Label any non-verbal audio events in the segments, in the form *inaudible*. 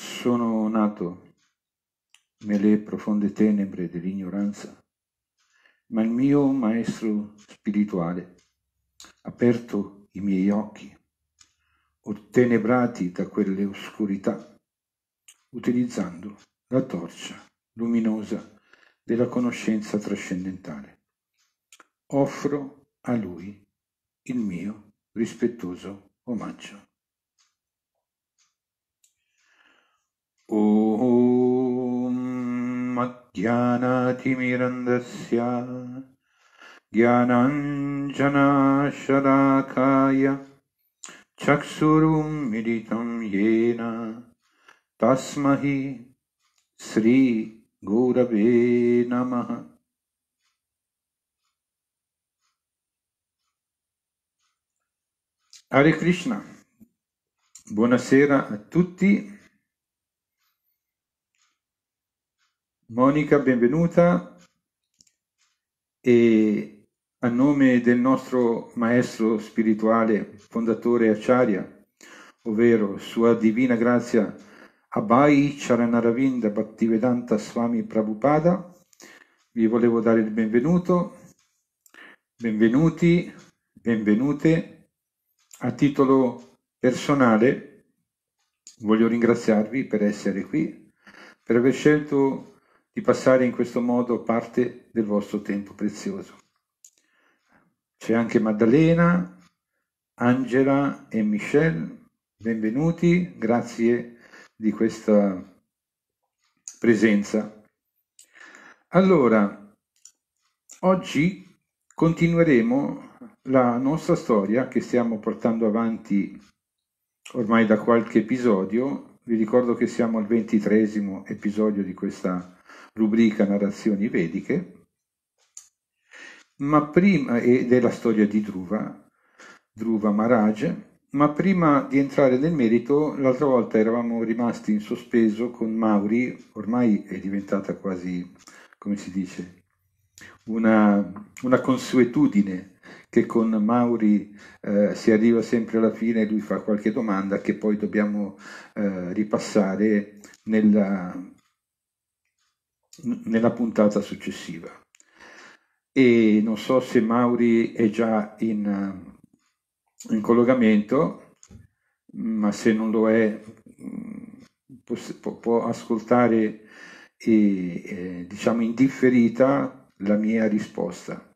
Sono nato nelle profonde tenebre dell'ignoranza, ma il mio maestro spirituale ha aperto i miei occhi, ottenebrati da quelle oscurità, utilizzando la torcia luminosa della conoscenza trascendentale. Offro a lui il mio rispettoso omaggio. ॐ अज्ञानातिमिरन्दस्य ज्ञानाञ्जनाशलाकाय चक्षुरुमिलितं येन तस्मै श्रीगौरवे नमः Hare Krishna. Buonasera a Monica, benvenuta e a nome del nostro maestro spirituale, fondatore Acharya, ovvero Sua Divina Grazia Abhai Charanaravinda Bhaktivedanta Swami Prabhupada, vi volevo dare il benvenuto, benvenuti, benvenute. A titolo personale voglio ringraziarvi per essere qui, per aver scelto di passare in questo modo parte del vostro tempo prezioso. C'è anche Maddalena, Angela e Michelle, benvenuti, grazie di questa presenza. Allora, oggi continueremo la nostra storia che stiamo portando avanti ormai da qualche episodio, vi ricordo che siamo al ventitresimo episodio di questa rubrica narrazioni vediche, ma prima, e della storia di Druva, Druva Maharaj, ma prima di entrare nel merito, l'altra volta eravamo rimasti in sospeso con Mauri, ormai è diventata quasi, come si dice, una, una consuetudine che con Mauri eh, si arriva sempre alla fine, e lui fa qualche domanda che poi dobbiamo eh, ripassare nella, nella puntata successiva. E non so se Mauri è già in, in collegamento, ma se non lo è mm, può, può ascoltare e, eh, diciamo indifferita la mia risposta.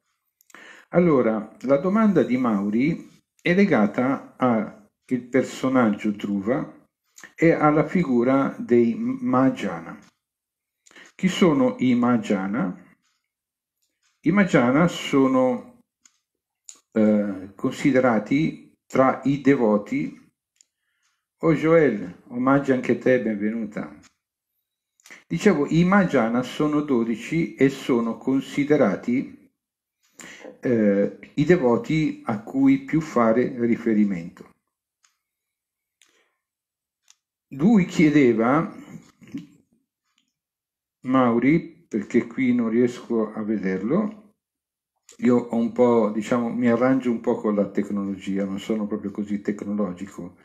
Allora, la domanda di Mauri è legata al personaggio Druva e alla figura dei Mahajana. Chi sono i Mahajana? I Mahajana sono eh, considerati tra i devoti. O oh Joel, omaggio anche a te, benvenuta. Dicevo, i Mahajana sono dodici e sono considerati eh, i devoti a cui più fare riferimento. Lui chiedeva Mauri, perché qui non riesco a vederlo, io ho un po', diciamo, mi arrangio un po' con la tecnologia, non sono proprio così tecnologico,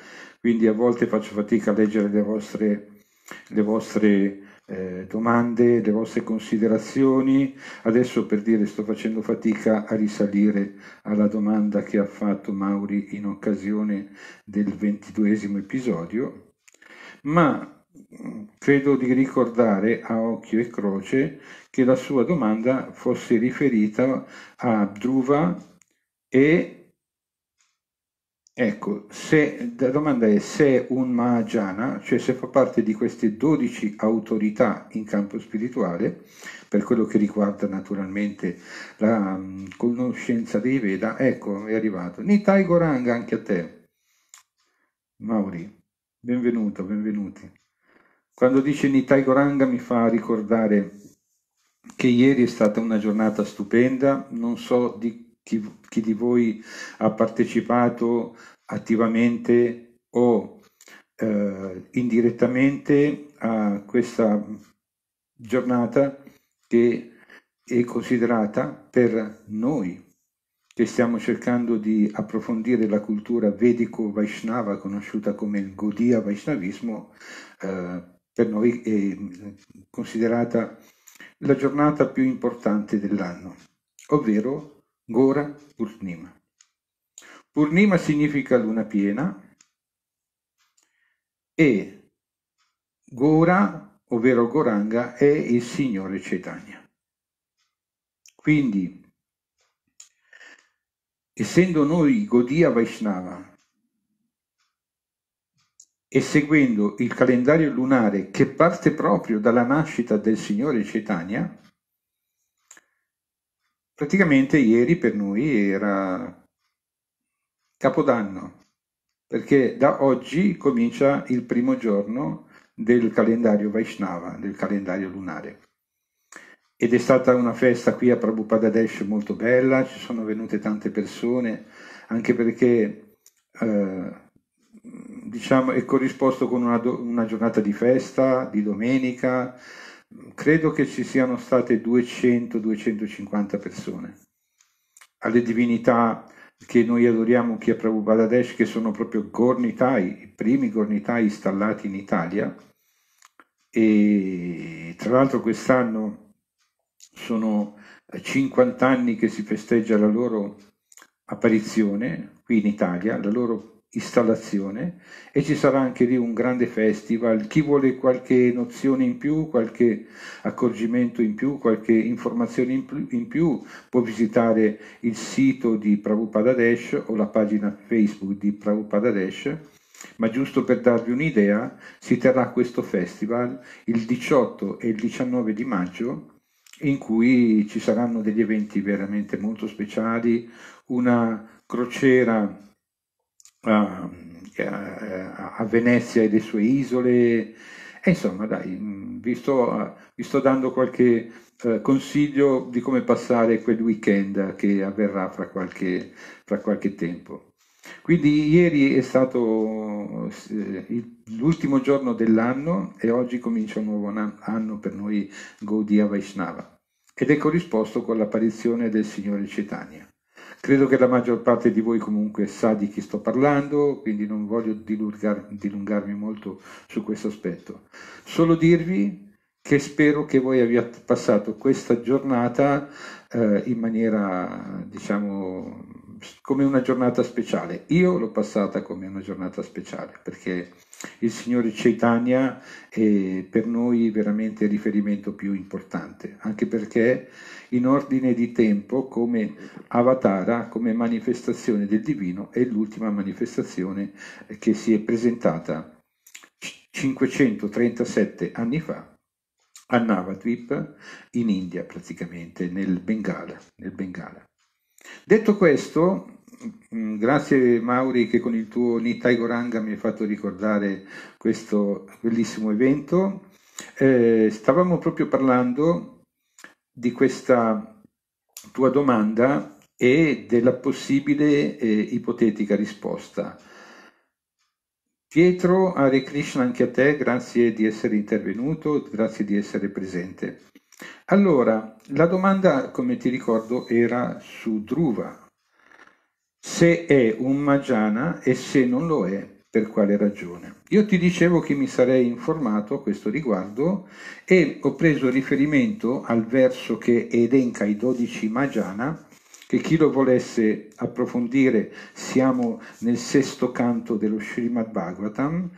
quindi a volte faccio fatica a leggere le vostre, le vostre eh, domande, le vostre considerazioni. Adesso per dire sto facendo fatica a risalire alla domanda che ha fatto Mauri in occasione del ventiduesimo episodio, ma credo di ricordare a occhio e croce che la sua domanda fosse riferita a Druva e ecco, se, la domanda è se è un Mahajana, cioè se fa parte di queste 12 autorità in campo spirituale, per quello che riguarda naturalmente la mm, conoscenza dei Veda, ecco, è arrivato. Nitai Goranga anche a te. Mauri, benvenuto, benvenuti. Quando dice Nitai Goranga mi fa ricordare che ieri è stata una giornata stupenda, non so di chi, chi di voi ha partecipato attivamente o eh, indirettamente a questa giornata che è considerata per noi che stiamo cercando di approfondire la cultura vedico-vaishnava conosciuta come il Godia Vaishnavismo eh, per noi è eh, considerata la giornata più importante dell'anno, ovvero Gora Purnima. Purnima significa luna piena e Gora, ovvero Goranga, è il Signore Cetania. Quindi, essendo noi Godia Vaishnava, e seguendo il calendario lunare che parte proprio dalla nascita del Signore Cetania, praticamente ieri per noi era Capodanno, perché da oggi comincia il primo giorno del calendario Vaishnava, del calendario lunare. Ed è stata una festa qui a Prabhupada Desh molto bella, ci sono venute tante persone, anche perché eh, diciamo, è corrisposto con una, do, una giornata di festa, di domenica. Credo che ci siano state 200-250 persone. Alle divinità che noi adoriamo qui a Prabhupada Desh, che sono proprio gornitai, i primi gornitai installati in Italia. E tra l'altro quest'anno sono 50 anni che si festeggia la loro apparizione qui in Italia, la loro installazione e ci sarà anche lì un grande festival. Chi vuole qualche nozione in più, qualche accorgimento in più, qualche informazione in più, in più può visitare il sito di Prabhupada Desh o la pagina Facebook di Prabhupada Desh. Ma giusto per darvi un'idea, si terrà questo festival il 18 e il 19 di maggio in cui ci saranno degli eventi veramente molto speciali, una crociera Ehm, eh, a, Venezia e le sue isole. E insomma, dai, mm, vi sto, eh, vi sto dando qualche eh, consiglio di come passare quel weekend che avverrà fra qualche, fra qualche tempo. Quindi ieri è stato l'ultimo giorno dell'anno e oggi comincia un nuovo anno per noi Gaudiya Vaishnava ed è corrisposto con l'apparizione del Signore Cetania. Credo che la maggior parte di voi comunque sa di chi sto parlando, quindi non voglio dilungar, dilungarmi molto su questo aspetto. Solo dirvi che spero che voi abbiate passato questa giornata eh, in maniera, diciamo, come una giornata speciale. Io l'ho passata come una giornata speciale perché il Signore Chaitanya è per noi veramente il riferimento più importante, anche perché in ordine di tempo come avatara, come manifestazione del divino, è l'ultima manifestazione che si è presentata 537 anni fa a Navadvip in India praticamente, nel Bengala. Nel Bengala. Detto questo, mm, grazie Mauri che con il tuo Nittai Goranga mi hai fatto ricordare questo bellissimo evento. Eh, stavamo proprio parlando di questa tua domanda e della possibile eh, ipotetica risposta. Pietro, Hare Krishna anche a te, grazie di essere intervenuto, grazie di essere presente. Allora, la domanda, come ti ricordo, era su Druva, se è un Magiana e se non lo è, per quale ragione. Io ti dicevo che mi sarei informato a questo riguardo e ho preso riferimento al verso che elenca i dodici Magiana, che chi lo volesse approfondire siamo nel sesto canto dello Srimad Bhagavatam,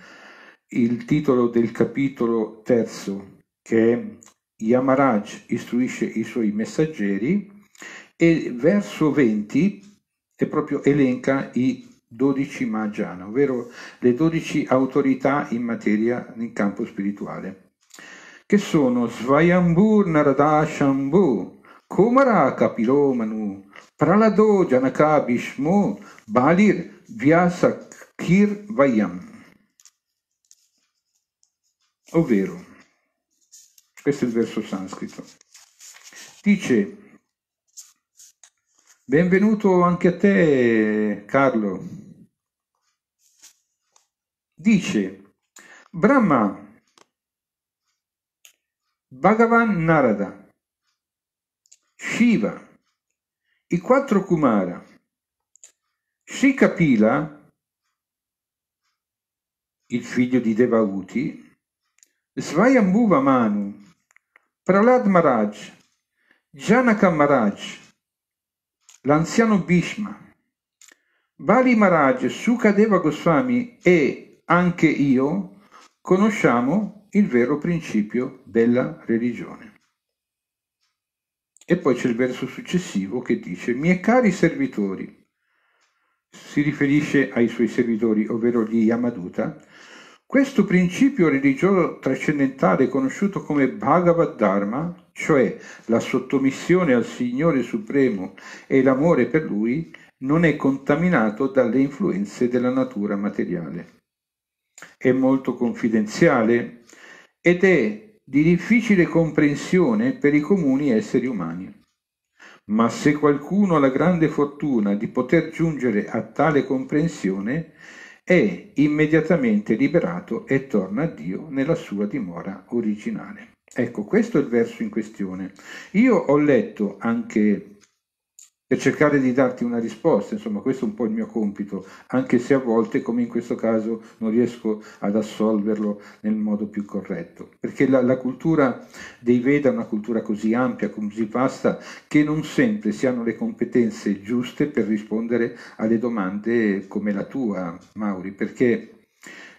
il titolo del capitolo terzo che è Yamaraj istruisce i suoi messaggeri e verso 20 è proprio elenca i 12 Mahajana, ovvero le 12 autorità in materia nel campo spirituale, che sono Svayambhur Naradashambhu, Shambhu, Kumara Kapiro Pralado Janaka Bishmu, Balir Vyasakir Vayam. Ovvero, questo è il verso sanscrito. Dice, benvenuto anche a te Carlo. Dice, Brahma, Bhagavan Narada, Shiva, i quattro Kumara, Sri Kapila, il figlio di Devahuti, Svayambhuva Manu, Pralad Maharaj, Janaka Maharaj, l'anziano Bhishma, Bali Maharaj, Sukadeva Goswami e anche io conosciamo il vero principio della religione. E poi c'è il verso successivo che dice, miei cari servitori, si riferisce ai suoi servitori, ovvero gli Yamaduta, questo principio religioso trascendentale, conosciuto come Bhagavad Dharma, cioè la sottomissione al Signore Supremo e l'amore per Lui, non è contaminato dalle influenze della natura materiale. È molto confidenziale ed è di difficile comprensione per i comuni esseri umani. Ma se qualcuno ha la grande fortuna di poter giungere a tale comprensione, è immediatamente liberato e torna a Dio nella sua dimora originale. Ecco, questo è il verso in questione. Io ho letto anche per cercare di darti una risposta, insomma questo è un po' il mio compito, anche se a volte, come in questo caso, non riesco ad assolverlo nel modo più corretto, perché la, la cultura dei Veda è una cultura così ampia, così vasta, che non sempre si hanno le competenze giuste per rispondere alle domande come la tua, Mauri, perché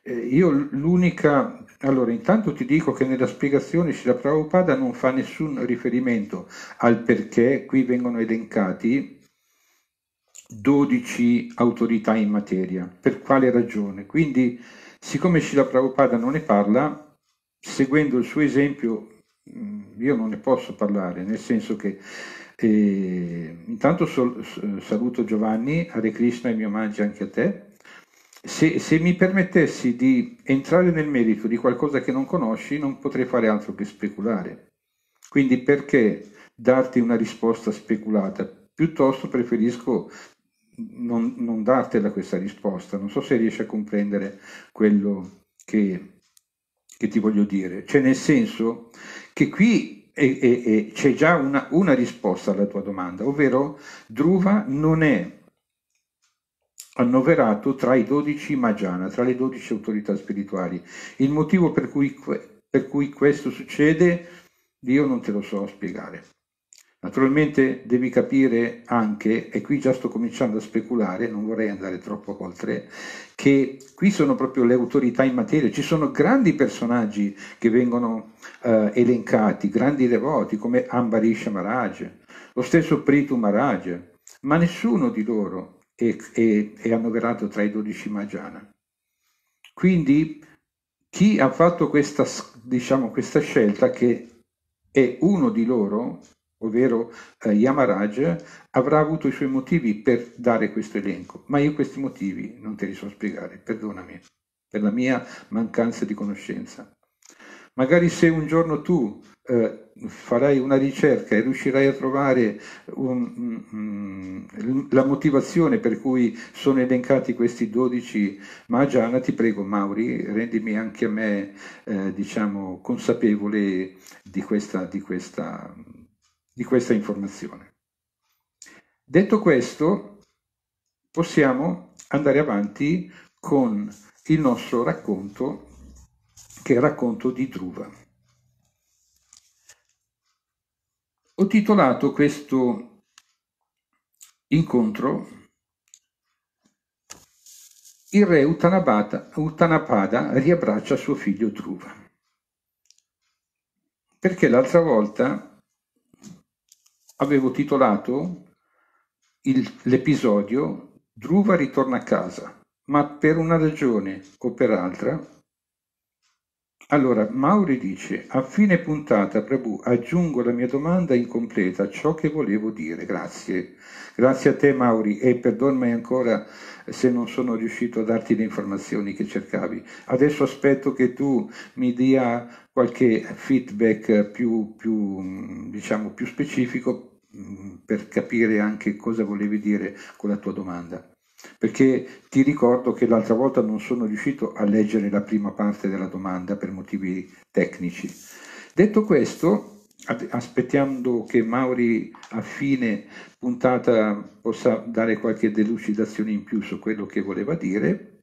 eh, io l'unica... Allora, intanto ti dico che nella spiegazione Srila Prabhupada non fa nessun riferimento al perché qui vengono elencati 12 autorità in materia, per quale ragione. Quindi, siccome Srila Prabhupada non ne parla, seguendo il suo esempio mm, io non ne posso parlare, nel senso che eh, intanto sol- saluto Giovanni, Hare Krishna e mio mangi anche a te. Se, se, mi permettessi di entrare nel merito di qualcosa che non conosci, non potrei fare altro che speculare. Quindi perché darti una risposta speculata? Piuttosto preferisco non, non dartela questa risposta. Non so se riesci a comprendere quello che, che ti voglio dire. Cioè nel senso che qui e, e, e c'è già una, una, risposta alla tua domanda, ovvero Druva non è annoverato tra i dodici Magiana, tra le dodici autorità spirituali. Il motivo per cui, per cui questo succede, io non te lo so spiegare. Naturalmente devi capire anche, e qui già sto cominciando a speculare, non vorrei andare troppo oltre, che qui sono proprio le autorità in materia, ci sono grandi personaggi che vengono eh, elencati, grandi devoti come Ambarisha Maharaj, lo stesso Pritu Maharaj, ma nessuno di loro e, e, e hanno tra i 12 Magiana. Quindi chi ha fatto questa, diciamo, questa scelta, che è uno di loro, ovvero eh, Yamaraj, avrà avuto i suoi motivi per dare questo elenco, ma io questi motivi non te li so spiegare, perdonami, per la mia mancanza di conoscenza. Magari se un giorno tu eh, farai una ricerca e riuscirai a trovare un, um, la motivazione per cui sono elencati questi 12 Mahajana, ti prego Mauri, rendimi anche a me eh, diciamo, consapevole di questa, di, questa, di questa informazione. Detto questo, possiamo andare avanti con il nostro racconto, che è il racconto di Druva. Ho titolato questo incontro il re Uttanapada riabbraccia suo figlio Druva. Perché l'altra volta avevo titolato l'episodio Druva ritorna a casa, ma per una ragione o per altra allora, Mauri dice, a fine puntata, Prabhu, aggiungo la mia domanda incompleta, ciò che volevo dire, grazie. Grazie a te Mauri e perdonami ancora se non sono riuscito a darti le informazioni che cercavi. Adesso aspetto che tu mi dia qualche feedback più, più, diciamo, più specifico mm, per capire anche cosa volevi dire con la tua domanda perché ti ricordo che l'altra volta non sono riuscito a leggere la prima parte della domanda per motivi tecnici. Detto questo, aspettando che Mauri a fine puntata possa dare qualche delucidazione in più su quello che voleva dire,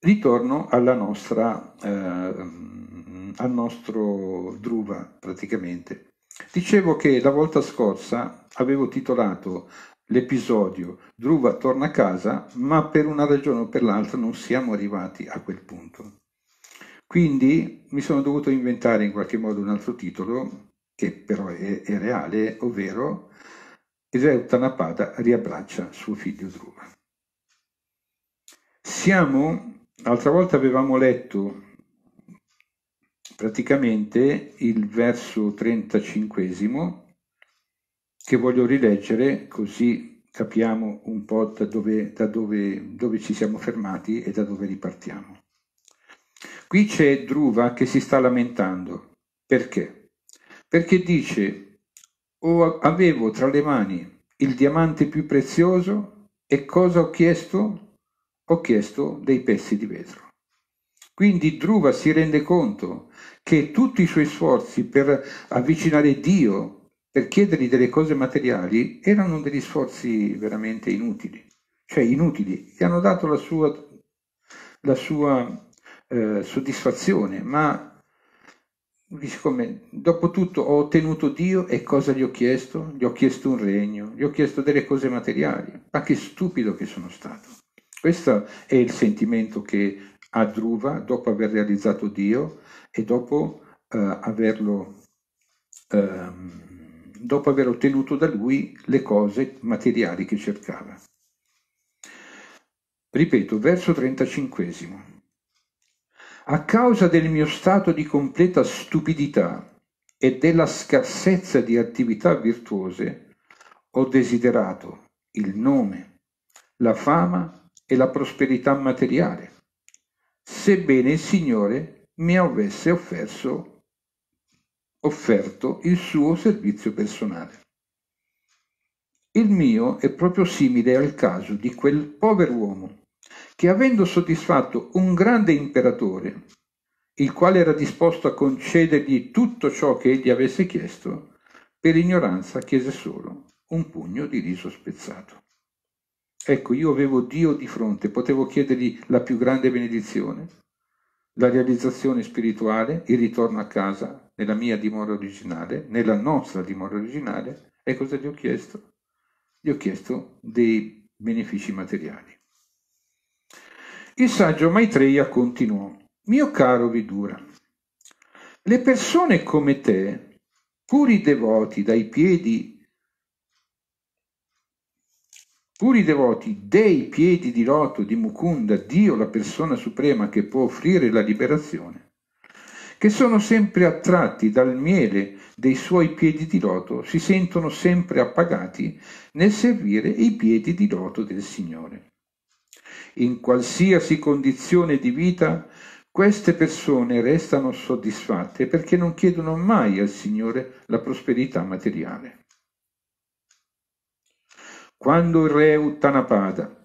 ritorno alla nostra, eh, al nostro Druva praticamente. Dicevo che la volta scorsa avevo titolato l'episodio, Druva torna a casa, ma per una ragione o per l'altra non siamo arrivati a quel punto. Quindi mi sono dovuto inventare in qualche modo un altro titolo, che però è, è reale, ovvero Eutanapada riabbraccia suo figlio Druva. Siamo, l'altra volta avevamo letto praticamente il verso 35 che voglio rileggere così capiamo un po' da, dove, da dove, dove ci siamo fermati e da dove ripartiamo. Qui c'è Druva che si sta lamentando. Perché? Perché dice, oh, avevo tra le mani il diamante più prezioso e cosa ho chiesto? Ho chiesto dei pezzi di vetro. Quindi Druva si rende conto che tutti i suoi sforzi per avvicinare Dio per chiedergli delle cose materiali erano degli sforzi veramente inutili, cioè inutili, gli hanno dato la sua, la sua eh, soddisfazione, ma siccome dopo tutto ho ottenuto Dio e cosa gli ho chiesto? Gli ho chiesto un regno, gli ho chiesto delle cose materiali, ma che stupido che sono stato. Questo è il sentimento che ha Druva dopo aver realizzato Dio e dopo eh, averlo... Ehm, dopo aver ottenuto da lui le cose materiali che cercava. Ripeto, verso 35. A causa del mio stato di completa stupidità e della scarsezza di attività virtuose, ho desiderato il nome, la fama e la prosperità materiale, sebbene il Signore mi avesse offerto offerto il suo servizio personale. Il mio è proprio simile al caso di quel pover'uomo che avendo soddisfatto un grande imperatore, il quale era disposto a concedergli tutto ciò che egli avesse chiesto, per ignoranza chiese solo un pugno di riso spezzato. Ecco, io avevo Dio di fronte, potevo chiedergli la più grande benedizione, la realizzazione spirituale, il ritorno a casa, nella mia dimora originale, nella nostra dimora originale, e cosa gli ho chiesto? Gli ho chiesto dei benefici materiali. Il saggio Maitreya continuò, mio caro Vidura, le persone come te, puri devoti dai piedi puri devoti dei piedi di loto di Mukunda, Dio la persona suprema che può offrire la liberazione, che sono sempre attratti dal miele dei suoi piedi di loto, si sentono sempre appagati nel servire i piedi di loto del Signore. In qualsiasi condizione di vita, queste persone restano soddisfatte perché non chiedono mai al Signore la prosperità materiale. Quando il re Uttanapada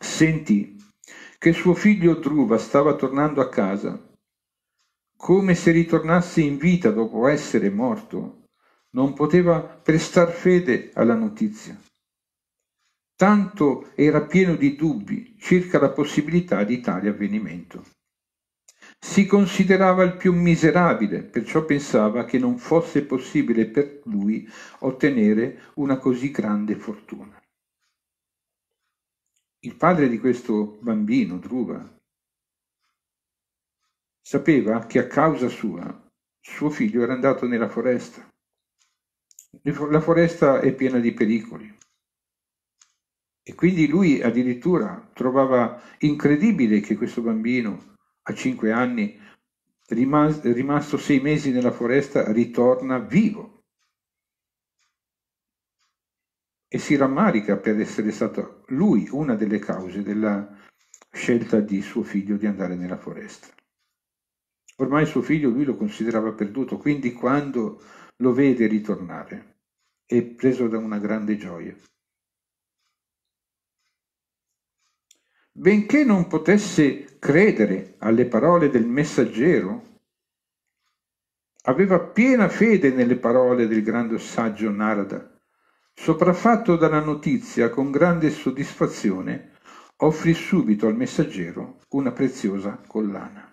sentì che suo figlio Druva stava tornando a casa, come se ritornasse in vita dopo essere morto. Non poteva prestar fede alla notizia. Tanto era pieno di dubbi circa la possibilità di tale avvenimento. Si considerava il più miserabile, perciò pensava che non fosse possibile per lui ottenere una così grande fortuna. Il padre di questo bambino, Druva, Sapeva che a causa sua suo figlio era andato nella foresta. La foresta è piena di pericoli. E quindi lui addirittura trovava incredibile che questo bambino a cinque anni, rimas- rimasto sei mesi nella foresta, ritorna vivo. E si rammarica per essere stato lui una delle cause della scelta di suo figlio di andare nella foresta. Ormai suo figlio lui lo considerava perduto, quindi quando lo vede ritornare è preso da una grande gioia. Benché non potesse credere alle parole del messaggero, aveva piena fede nelle parole del grande saggio Narada. Sopraffatto dalla notizia con grande soddisfazione, offrì subito al messaggero una preziosa collana.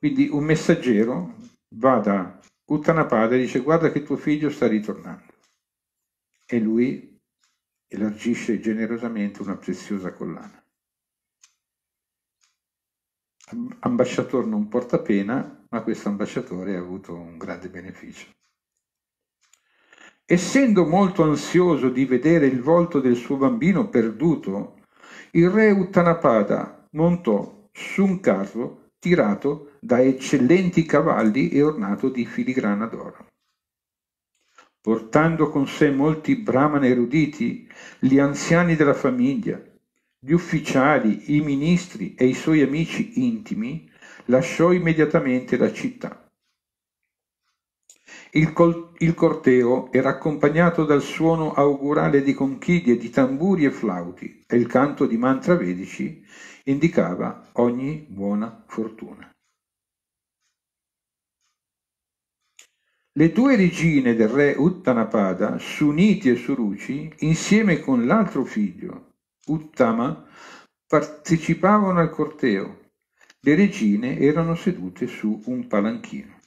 Quindi un messaggero va da Uttanapada e dice guarda che tuo figlio sta ritornando. E lui elargisce generosamente una preziosa collana. Ambasciatore non porta pena, ma questo ambasciatore ha avuto un grande beneficio. Essendo molto ansioso di vedere il volto del suo bambino perduto, il re Uttanapada montò su un carro tirato da eccellenti cavalli e ornato di filigrana d'oro. Portando con sé molti brahman eruditi, gli anziani della famiglia, gli ufficiali, i ministri e i suoi amici intimi, lasciò immediatamente la città. Il, col- il, corteo era accompagnato dal suono augurale di conchiglie, di tamburi e flauti e il canto di mantra vedici indicava ogni buona fortuna. Le due regine del re Uttanapada, Suniti e Suruci, insieme con l'altro figlio, Uttama, partecipavano al corteo. Le regine erano sedute su un palanchino.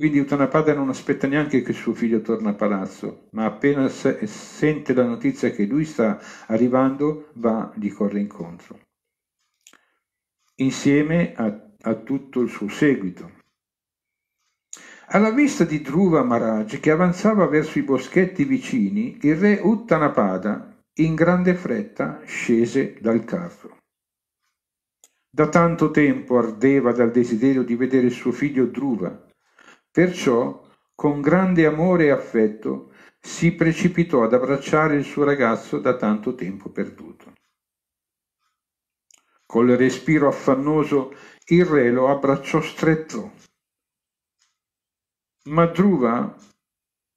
Quindi Utanapada non aspetta neanche che suo figlio torni a palazzo, ma appena se sente la notizia che lui sta arrivando, va, gli corre incontro. Insieme a, a tutto il suo seguito. Alla vista di Dhruva Maharaj che avanzava verso i boschetti vicini, il re Uttanapada in grande fretta scese dal carro. Da tanto tempo ardeva dal desiderio di vedere suo figlio Dhruva Perciò, con grande amore e affetto, si precipitò ad abbracciare il suo ragazzo da tanto tempo perduto. Col respiro affannoso, il re lo abbracciò stretto. Ma Druva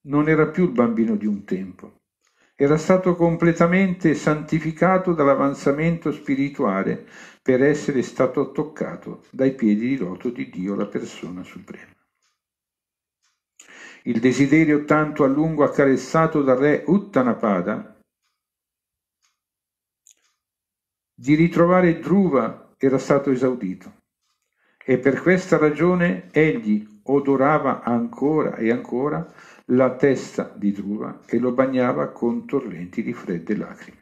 non era più il bambino di un tempo era stato completamente santificato dall'avanzamento spirituale per essere stato toccato dai piedi di loto di Dio, la persona suprema il desiderio tanto a lungo accarezzato dal re Uttanapada, di ritrovare Druva era stato esaudito e per questa ragione egli odorava ancora e ancora la testa di Druva e lo bagnava con torrenti di fredde lacrime.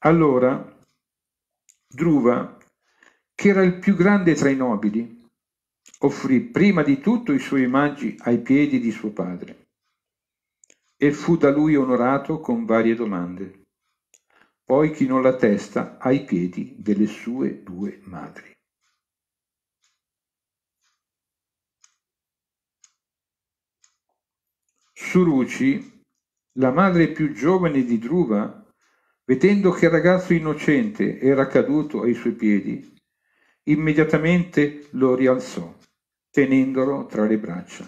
Allora Druva, che era il più grande tra i nobili, offrì prima di tutto i suoi omaggi ai piedi di suo padre e fu da lui onorato con varie domande. Poi chinò la testa ai piedi delle sue due madri. Suruci, la madre più giovane di Druva, vedendo che il ragazzo innocente era caduto ai suoi piedi, Immediatamente lo rialzò, tenendolo tra le braccia.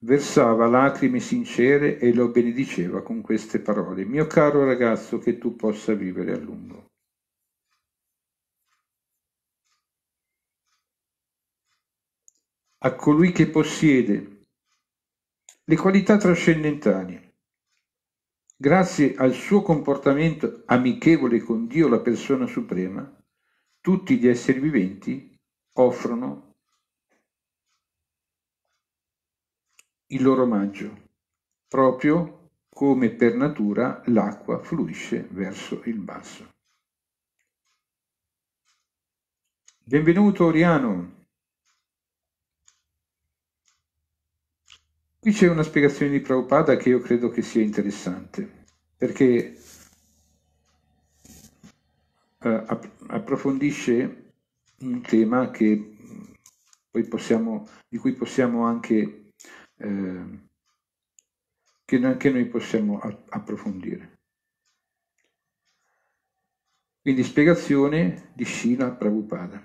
Versava lacrime sincere e lo benediceva con queste parole. Mio caro ragazzo, che tu possa vivere a lungo. A colui che possiede le qualità trascendentali. Grazie al suo comportamento amichevole con Dio, la persona suprema, tutti gli esseri viventi offrono il loro omaggio, proprio come per natura l'acqua fluisce verso il basso. Benvenuto Oriano! Qui c'è una spiegazione di Prabhupada che io credo che sia interessante, perché eh, approfondisce un tema che poi possiamo, di cui possiamo anche, eh, che anche noi possiamo approfondire. Quindi spiegazione di Srila Prabhupada.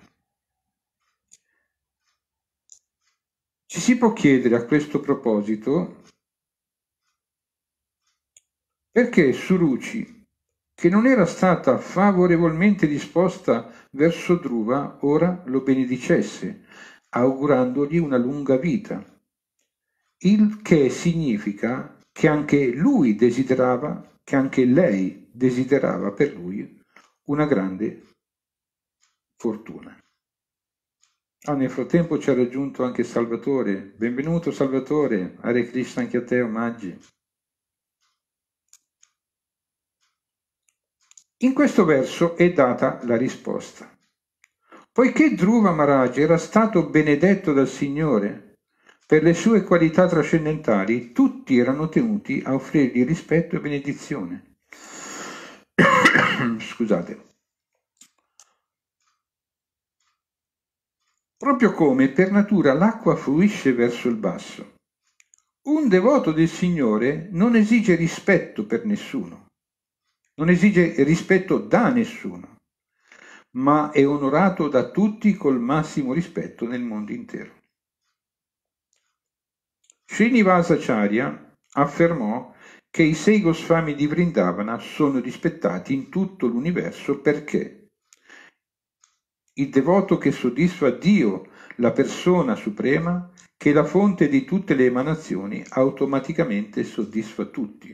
Ci si può chiedere a questo proposito perché Suruci che non era stata favorevolmente disposta verso Druva, ora lo benedicesse, augurandogli una lunga vita. Il che significa che anche lui desiderava, che anche lei desiderava per lui una grande fortuna. Ah, nel frattempo ci ha raggiunto anche Salvatore. Benvenuto Salvatore, Hare Krishna anche a te, omaggi. In questo verso è data la risposta. Poiché Dhruva Maharaj era stato benedetto dal Signore per le sue qualità trascendentali, tutti erano tenuti a offrirgli rispetto e benedizione. *coughs* Scusate. Proprio come per natura l'acqua fluisce verso il basso. Un devoto del Signore non esige rispetto per nessuno non esige rispetto da nessuno, ma è onorato da tutti col massimo rispetto nel mondo intero. Srinivasa Charya affermò che i sei Gosfami di Vrindavana sono rispettati in tutto l'universo perché il devoto che soddisfa Dio, la persona suprema, che è la fonte di tutte le emanazioni, automaticamente soddisfa tutti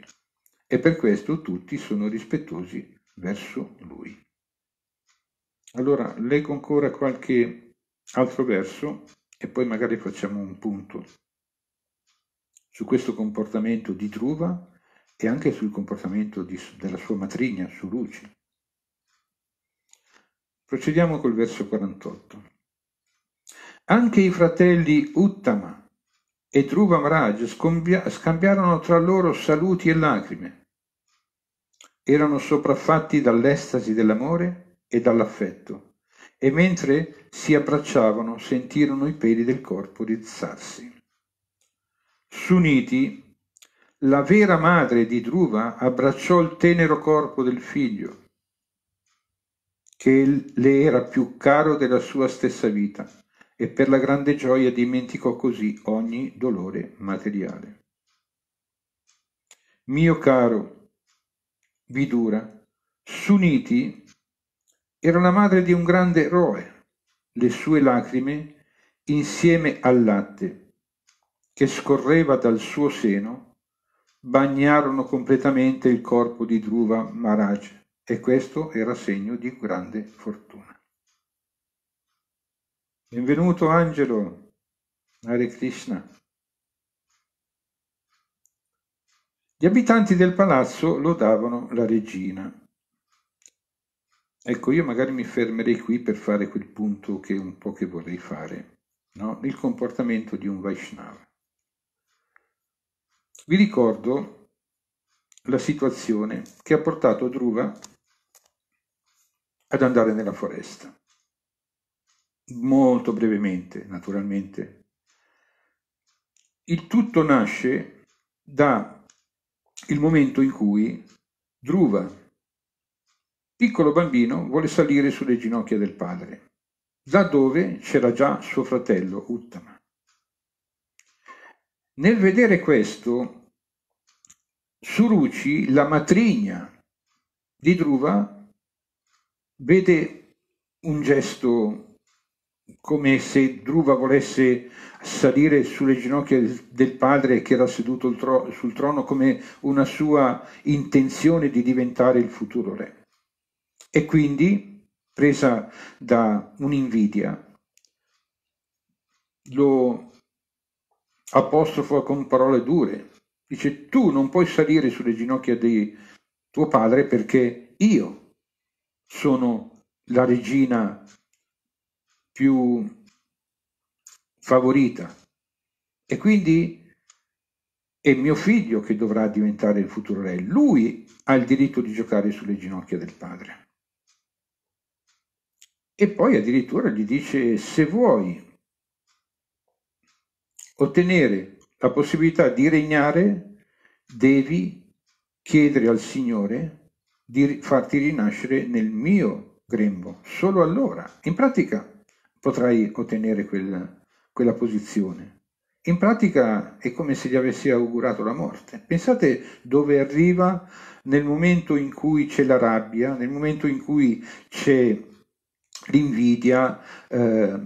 e per questo tutti sono rispettosi verso lui. Allora leggo ancora qualche altro verso e poi magari facciamo un punto su questo comportamento di Truva e anche sul comportamento di, della sua matrigna, su Luci. Procediamo col verso 48. Anche i fratelli Uttama e Dhruva Maharaj scambiarono tra loro saluti e lacrime. Erano sopraffatti dall'estasi dell'amore e dall'affetto e mentre si abbracciavano sentirono i peli del corpo rizzarsi. Suniti, la vera madre di Dhruva abbracciò il tenero corpo del figlio, che le era più caro della sua stessa vita e per la grande gioia dimenticò così ogni dolore materiale. Mio caro, Vidura, Suniti era la madre di un grande eroe. Le sue lacrime, insieme al latte che scorreva dal suo seno, bagnarono completamente il corpo di Druva Maraj e questo era segno di grande fortuna. Benvenuto Angelo, Hare Krishna. Gli abitanti del palazzo lodavano la regina. Ecco, io magari mi fermerei qui per fare quel punto che un po' che vorrei fare, no? il comportamento di un Vaishnava. Vi ricordo la situazione che ha portato Druva ad andare nella foresta molto brevemente, naturalmente. Il tutto nasce da il momento in cui Druva, piccolo bambino, vuole salire sulle ginocchia del padre, da dove c'era già suo fratello Uttama. Nel vedere questo, Suruci, la matrigna di Druva, vede un gesto come se Druva volesse salire sulle ginocchia del padre che era seduto sul trono come una sua intenzione di diventare il futuro re. E quindi, presa da un'invidia, lo apostrofo con parole dure. Dice, tu non puoi salire sulle ginocchia di tuo padre perché io sono la regina più favorita e quindi è mio figlio che dovrà diventare il futuro re, lui ha il diritto di giocare sulle ginocchia del padre. E poi addirittura gli dice se vuoi ottenere la possibilità di regnare devi chiedere al Signore di farti rinascere nel mio grembo, solo allora. In pratica potrai ottenere quel, quella posizione. In pratica è come se gli avessi augurato la morte. Pensate dove arriva nel momento in cui c'è la rabbia, nel momento in cui c'è l'invidia, eh,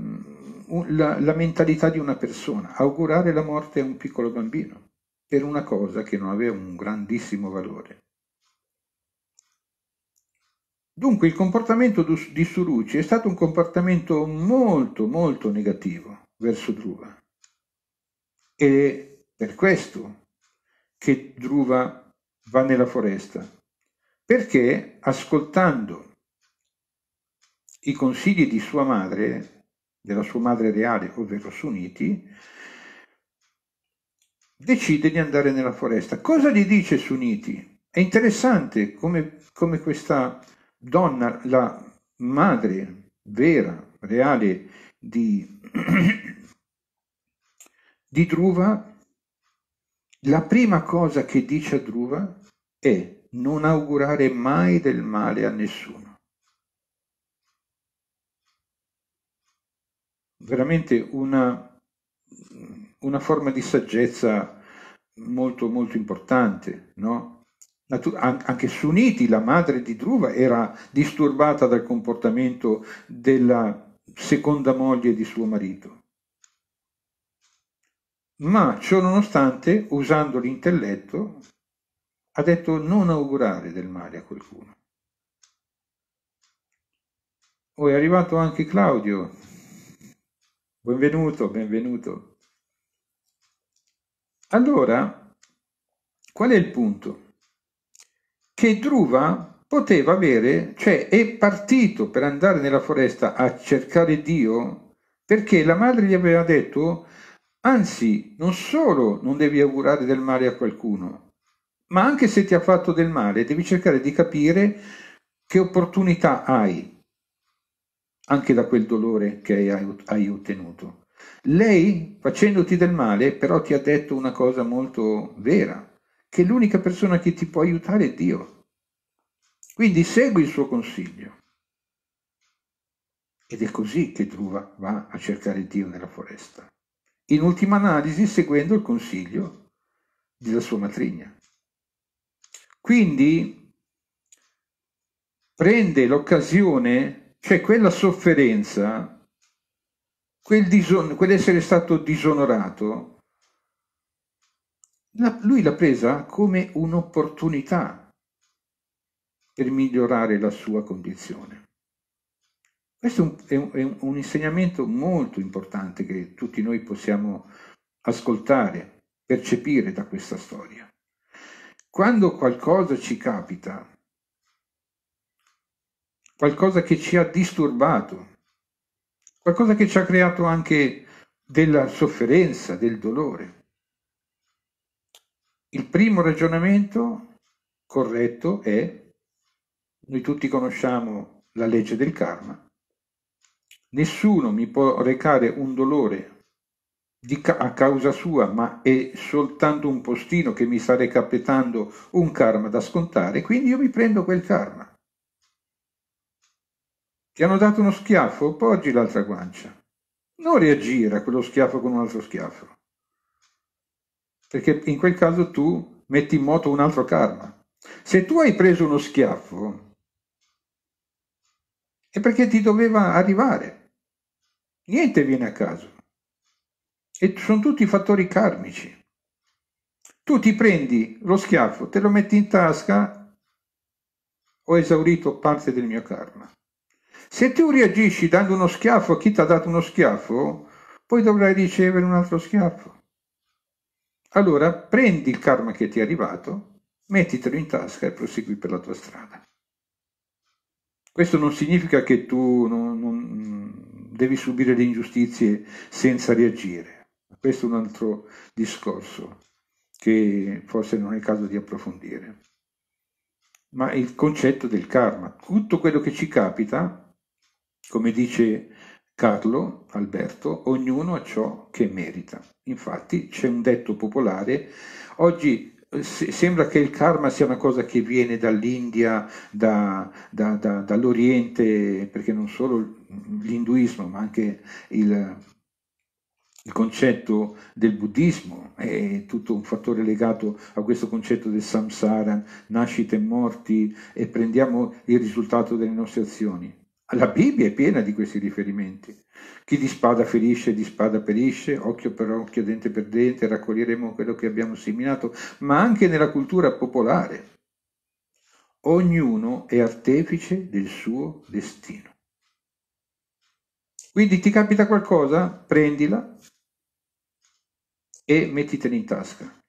la, la mentalità di una persona. Augurare la morte a un piccolo bambino per una cosa che non aveva un grandissimo valore. Dunque il comportamento di Suruci è stato un comportamento molto molto negativo verso Druva. Ed è per questo che Druva va nella foresta, perché ascoltando i consigli di sua madre, della sua madre reale, ovvero Suniti, decide di andare nella foresta. Cosa gli dice Suniti? È interessante come, come questa donna, la madre vera, reale di, *clears throat* di Druva, la prima cosa che dice a Druva è non augurare mai del male a nessuno. Veramente una, una forma di saggezza molto molto importante, no? anche Suniti, la madre di Druva, era disturbata dal comportamento della seconda moglie di suo marito. Ma ciò nonostante, usando l'intelletto, ha detto non augurare del male a qualcuno. Oh, è arrivato anche Claudio. Benvenuto, benvenuto. Allora, qual è il punto? che Druva poteva avere, cioè è partito per andare nella foresta a cercare Dio perché la madre gli aveva detto, anzi, non solo non devi augurare del male a qualcuno, ma anche se ti ha fatto del male, devi cercare di capire che opportunità hai anche da quel dolore che hai, ottenuto. Lei, facendoti del male, però ti ha detto una cosa molto vera, che l'unica persona che ti può aiutare è Dio. Quindi segui il suo consiglio. Ed è così che Druva va a cercare Dio nella foresta. In ultima analisi seguendo il consiglio della sua matrigna. Quindi prende l'occasione, cioè quella sofferenza, quel diso- quell'essere stato disonorato, lui l'ha presa come un'opportunità per migliorare la sua condizione. Questo è un, è un, insegnamento molto importante che tutti noi possiamo ascoltare, percepire da questa storia. Quando qualcosa ci capita, qualcosa che ci ha disturbato, qualcosa che ci ha creato anche della sofferenza, del dolore, il primo ragionamento corretto è, noi tutti conosciamo la legge del karma, nessuno mi può recare un dolore ca- a causa sua, ma è soltanto un postino che mi sta recapitando un karma da scontare, quindi io mi prendo quel karma. Ti hanno dato uno schiaffo? Poggi l'altra guancia. Non reagire a quello schiaffo con un altro schiaffo perché in quel caso tu metti in moto un altro karma. Se tu hai preso uno schiaffo, è perché ti doveva arrivare. Niente viene a caso. E sono tutti fattori karmici. Tu ti prendi lo schiaffo, te lo metti in tasca, ho esaurito parte del mio karma. Se tu reagisci dando uno schiaffo a chi ti ha dato uno schiaffo, poi dovrai ricevere un altro schiaffo. Allora prendi il karma che ti è arrivato, mettitelo in tasca e prosegui per la tua strada. Questo non significa che tu non, non devi subire le ingiustizie senza reagire. Questo è un altro discorso che forse non è il caso di approfondire. Ma il concetto del karma, tutto quello che ci capita, come dice Carlo Alberto, ognuno ha ciò che merita. Infatti c'è un detto popolare, oggi eh, sembra che il karma sia una cosa che viene dall'India, da, da, da, dall'Oriente, perché non solo l'induismo, ma anche il, il concetto del buddismo è tutto un fattore legato a questo concetto del samsara, nascite e morti e prendiamo il risultato delle nostre azioni. La Bibbia è piena di questi riferimenti. Chi di spada ferisce, di spada perisce, occhio per occhio, dente per dente, raccoglieremo quello che abbiamo seminato, ma anche nella cultura popolare. Ognuno è artefice del suo destino. Quindi ti capita qualcosa, prendila e mettitela in tasca.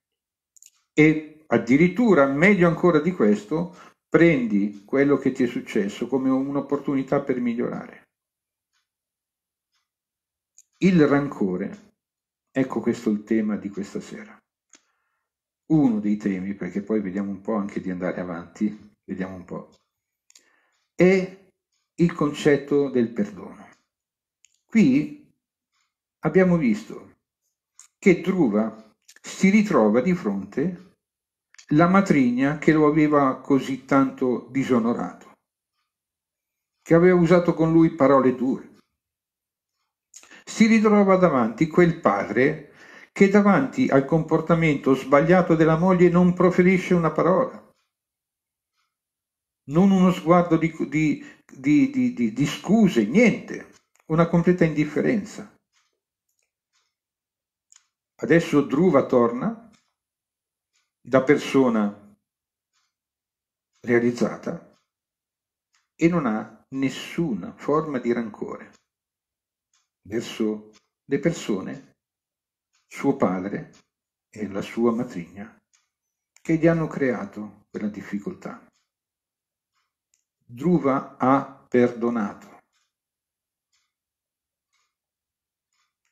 E addirittura, meglio ancora di questo, Prendi quello che ti è successo come un'opportunità per migliorare. Il rancore, ecco questo il tema di questa sera. Uno dei temi, perché poi vediamo un po' anche di andare avanti, vediamo un po', è il concetto del perdono. Qui abbiamo visto che Druva si ritrova di fronte la matrigna che lo aveva così tanto disonorato, che aveva usato con lui parole dure. Si ritrova davanti quel padre che davanti al comportamento sbagliato della moglie non proferisce una parola, non uno sguardo di, di, di, di scuse, niente, una completa indifferenza. Adesso Druva torna da persona realizzata e non ha nessuna forma di rancore verso le persone, suo padre e la sua matrigna, che gli hanno creato quella difficoltà. Druva ha perdonato.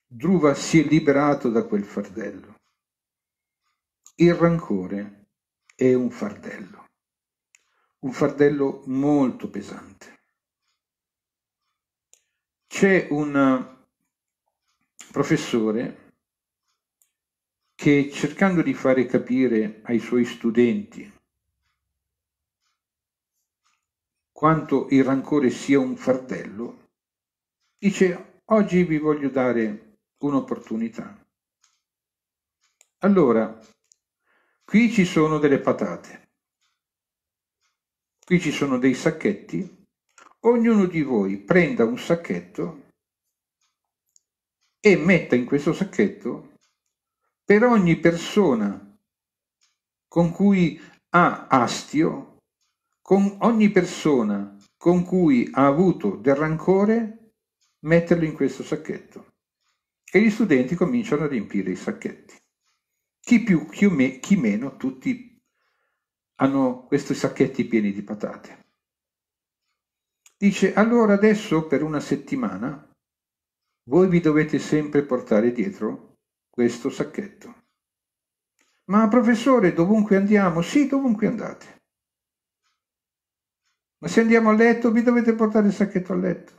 Druva si è liberato da quel fardello. Il rancore è un fardello, un fardello molto pesante. C'è un professore che cercando di fare capire ai suoi studenti quanto il rancore sia un fardello, dice oggi vi voglio dare un'opportunità. Allora, Qui ci sono delle patate. Qui ci sono dei sacchetti. Ognuno di voi prenda un sacchetto e metta in questo sacchetto per ogni persona con cui ha astio, con ogni persona con cui ha avuto del rancore, metterlo in questo sacchetto. E gli studenti cominciano a riempire i sacchetti chi più, chi, me, chi meno, tutti hanno questi sacchetti pieni di patate. Dice, allora adesso per una settimana voi vi dovete sempre portare dietro questo sacchetto. Ma professore, dovunque andiamo? Sì, dovunque andate. Ma se andiamo a letto vi dovete portare il sacchetto a letto.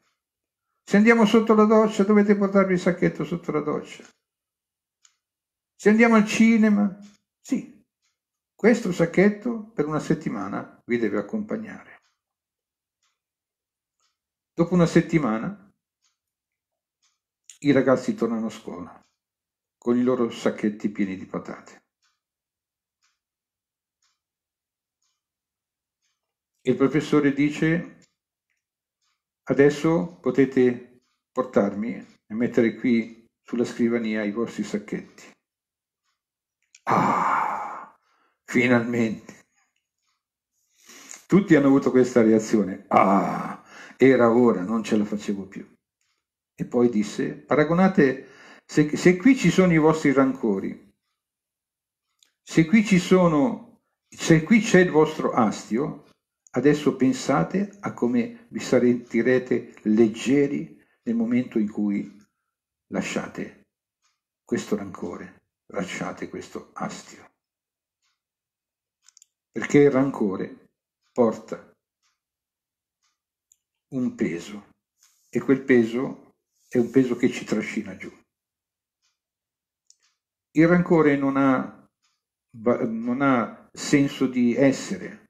Se andiamo sotto la doccia dovete portarvi il sacchetto sotto la doccia. Se andiamo al cinema, sì, questo sacchetto per una settimana vi deve accompagnare. Dopo una settimana i ragazzi tornano a scuola con i loro sacchetti pieni di patate. il professore dice adesso potete portarmi e mettere qui sulla scrivania i vostri sacchetti. Ah, finalmente. Tutti hanno avuto questa reazione. Ah, era ora, non ce la facevo più. E poi disse, paragonate, se, se qui ci sono i vostri rancori, se qui ci sono, se qui c'è il vostro astio, adesso pensate a come vi sentirete leggeri nel momento in cui lasciate questo rancore lasciate questo astio. Perché il rancore porta un peso e quel peso è un peso che ci trascina giù. Il rancore non ha, non ha senso di essere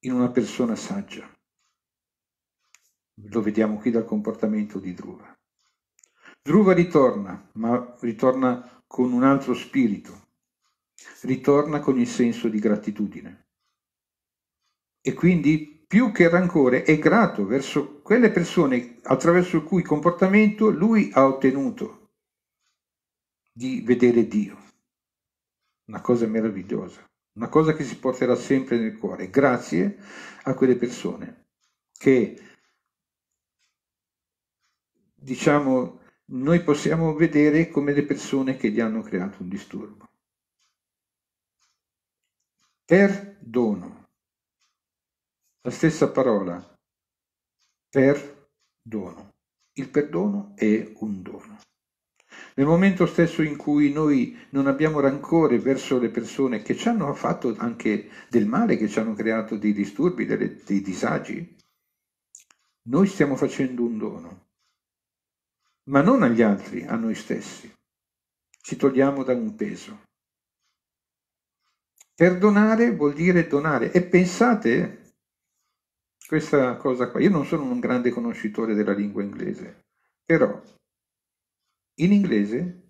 in una persona saggia. Lo vediamo qui dal comportamento di Druva. Druva ritorna, ma ritorna con un altro spirito, ritorna con il senso di gratitudine. E quindi più che rancore è grato verso quelle persone attraverso il cui comportamento lui ha ottenuto di vedere Dio. Una cosa meravigliosa, una cosa che si porterà sempre nel cuore, grazie a quelle persone che, diciamo, noi possiamo vedere come le persone che gli hanno creato un disturbo. Perdono. La stessa parola, perdono. Il perdono è un dono. Nel momento stesso in cui noi non abbiamo rancore verso le persone che ci hanno fatto anche del male, che ci hanno creato dei disturbi, dei disagi, noi stiamo facendo un dono ma non agli altri, a noi stessi. Ci togliamo da un peso. Perdonare vuol dire donare. E pensate eh, questa cosa qua. Io non sono un grande conoscitore della lingua inglese, però in inglese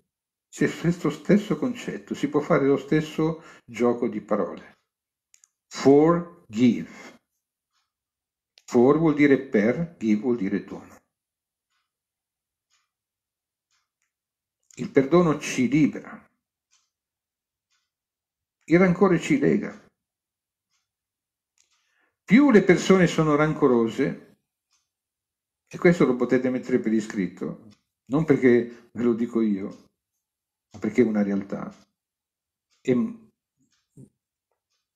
c'è questo stesso concetto, si può fare lo stesso gioco di parole. Forgive. For vuol dire per, give vuol dire dono. Il perdono ci libera. Il rancore ci lega. Più le persone sono rancorose, e questo lo potete mettere per iscritto, non perché ve lo dico io, ma perché è una realtà. E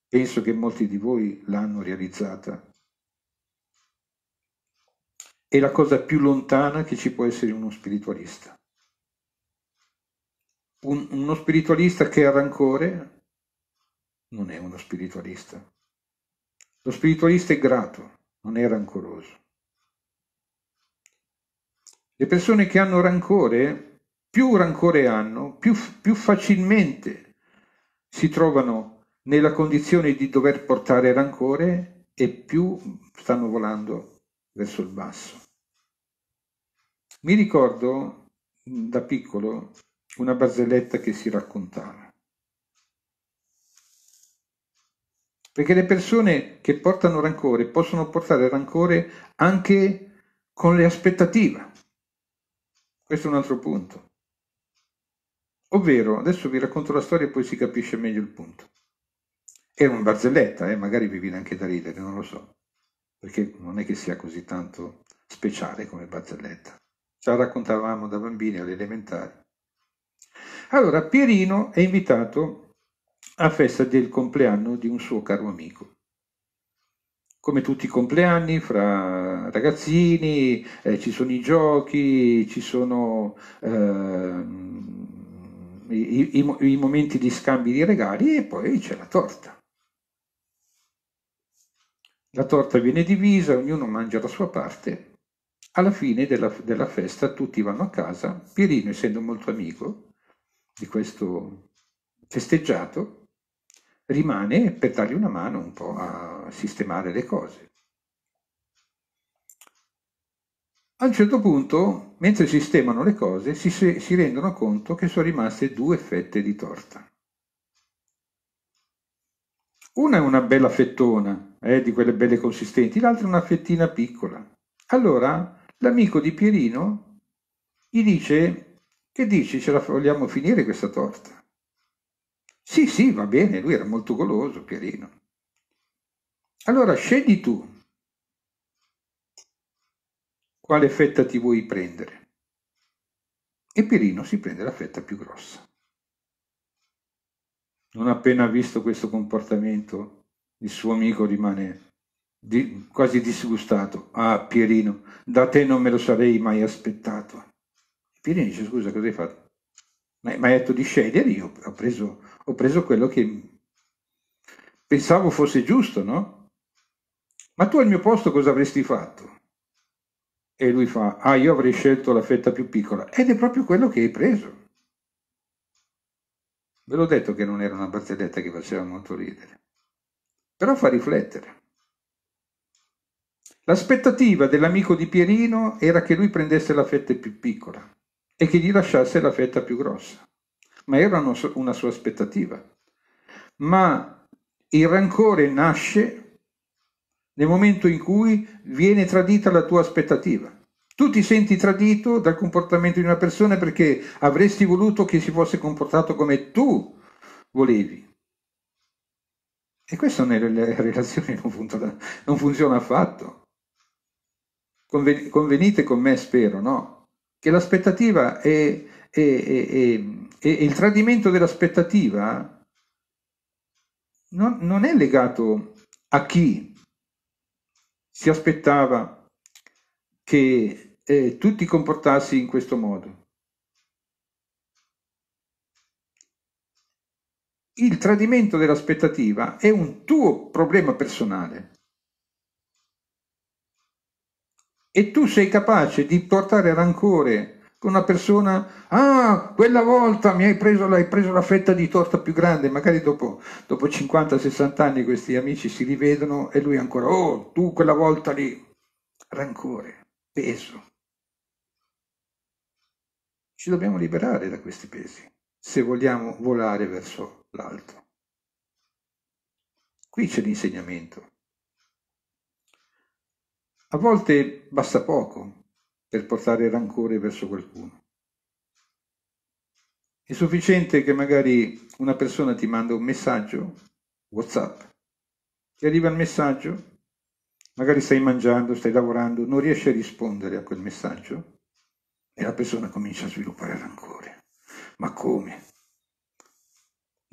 penso che molti di voi l'hanno realizzata. È la cosa più lontana che ci può essere uno spiritualista. Un, uno spiritualista che ha rancore non è uno spiritualista. Lo spiritualista è grato, non è rancoroso. Le persone che hanno rancore, più rancore hanno, più, più facilmente si trovano nella condizione di dover portare rancore e più stanno volando verso il basso. Mi ricordo da piccolo una barzelletta che si raccontava. Perché le persone che portano rancore possono portare rancore anche con le aspettative. Questo è un altro punto. Ovvero, adesso vi racconto la storia e poi si capisce meglio il punto. Era un barzelletta, eh? magari vi viene anche da ridere, non lo so, perché non è che sia così tanto speciale come barzelletta. Ce la raccontavamo da bambini alle elementari allora Pierino è invitato a festa del compleanno di un suo caro amico. Come tutti i compleanni, fra ragazzini, eh, ci sono i giochi, ci sono eh, i, i, i momenti di scambi di regali e poi c'è la torta. La torta viene divisa, ognuno mangia la sua parte. Alla fine della, della, festa tutti vanno a casa. Pierino, essendo molto amico, di questo festeggiato, rimane per dargli una mano un po' a sistemare le cose. A un certo punto, mentre sistemano le cose, si, si rendono conto che sono rimaste due fette di torta. Una è una bella fettona, eh, di quelle belle consistenti, l'altra è una fettina piccola. Allora l'amico di Pierino gli dice che dici, ce la vogliamo finire questa torta? Sì, sì, va bene, lui era molto goloso, Pierino. Allora scegli tu quale fetta ti vuoi prendere. E Pierino si prende la fetta più grossa. Non appena visto questo comportamento, il suo amico rimane di, quasi disgustato. Ah, Pierino, da te non me lo sarei mai aspettato. Pirini dice scusa cosa hai fatto? Mi hai detto di scegliere, io ho preso, ho preso quello che pensavo fosse giusto, no? Ma tu al mio posto cosa avresti fatto? E lui fa, ah io avrei scelto la fetta più piccola ed è proprio quello che hai preso. Ve l'ho detto che non era una barzelletta che faceva molto ridere, però fa riflettere. L'aspettativa dell'amico di Pierino era che lui prendesse la fetta più piccola e che gli lasciasse la fetta più grossa. Ma era una sua aspettativa. Ma il rancore nasce nel momento in cui viene tradita la tua aspettativa. Tu ti senti tradito dal comportamento di una persona perché avresti voluto che si fosse comportato come tu volevi. E questo nelle relazioni non funziona, non funziona affatto. Convenite con me, spero, no? che l'aspettativa è, è, è, è, il tradimento dell'aspettativa non, non è legato a chi si aspettava che eh, tu ti comportassi in questo modo. Il tradimento dell'aspettativa è un tuo problema personale. e tu sei capace di portare rancore con una persona, ah, quella volta mi hai preso, hai preso la fetta di torta più grande, magari dopo, dopo 50-60 anni questi amici si rivedono e lui ancora, oh, tu quella volta lì, rancore, peso. Ci dobbiamo liberare da questi pesi se vogliamo volare verso l'alto. Qui c'è l'insegnamento. A volte basta poco per portare rancore verso qualcuno. È sufficiente che magari una persona ti manda un messaggio, WhatsApp, ti arriva il messaggio, magari stai mangiando, stai lavorando, non riesci a rispondere a quel messaggio e la persona comincia a sviluppare rancore. Ma come?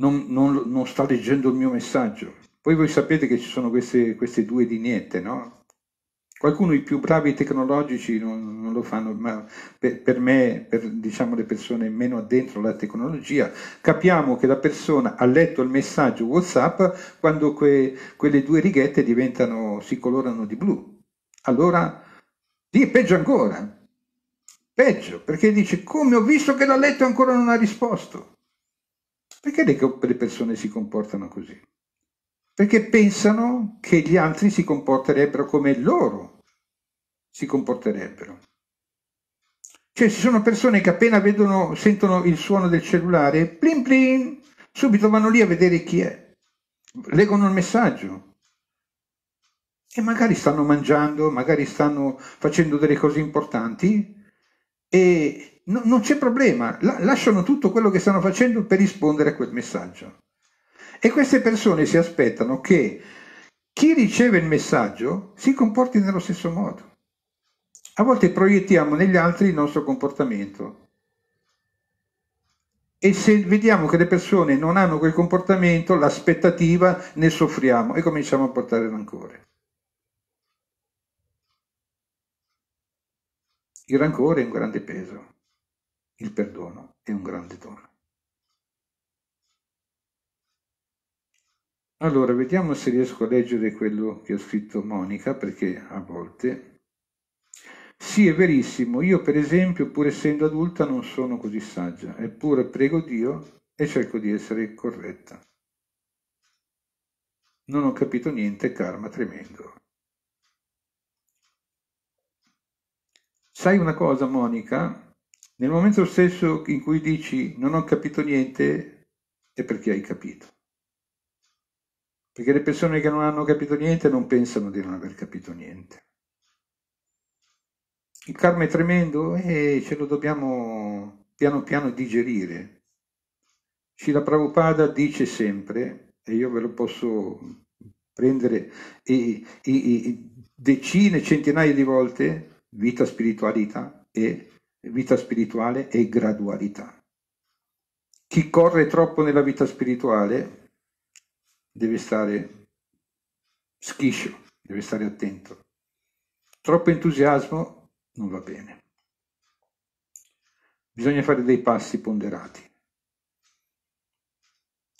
Non, non, non sta leggendo il mio messaggio. Poi voi sapete che ci sono queste, queste due lineette, no? Qualcuno i più bravi tecnologici non, non lo fanno, ma per, per me, per diciamo, le persone meno addentro alla tecnologia, capiamo che la persona ha letto il messaggio WhatsApp quando que, quelle due righette diventano, si colorano di blu. Allora, lì è peggio ancora. Peggio, perché dice come ho visto che l'ha letto e ancora non ha risposto. Perché le persone si comportano così? perché pensano che gli altri si comporterebbero come loro si comporterebbero. Cioè ci sono persone che appena vedono, sentono il suono del cellulare, plin plin, subito vanno lì a vedere chi è, leggono il messaggio e magari stanno mangiando, magari stanno facendo delle cose importanti e no, non c'è problema, lasciano tutto quello che stanno facendo per rispondere a quel messaggio. E queste persone si aspettano che chi riceve il messaggio si comporti nello stesso modo. A volte proiettiamo negli altri il nostro comportamento. E se vediamo che le persone non hanno quel comportamento, l'aspettativa, ne soffriamo e cominciamo a portare rancore. Il rancore è un grande peso, il perdono è un grande dono. Allora, vediamo se riesco a leggere quello che ha scritto Monica, perché a volte... Sì, è verissimo, io per esempio, pur essendo adulta, non sono così saggia, eppure prego Dio e cerco di essere corretta. Non ho capito niente, karma tremendo. Sai una cosa, Monica? Nel momento stesso in cui dici non ho capito niente, è perché hai capito. Perché le persone che non hanno capito niente non pensano di non aver capito niente. Il karma è tremendo e ce lo dobbiamo piano piano digerire. Srila Prabhupada dice sempre, e io ve lo posso prendere e, e, e decine, centinaia di volte, vita spiritualità e vita spirituale e gradualità. Chi corre troppo nella vita spirituale deve stare schiscio, deve stare attento. Troppo entusiasmo non va bene. Bisogna fare dei passi ponderati.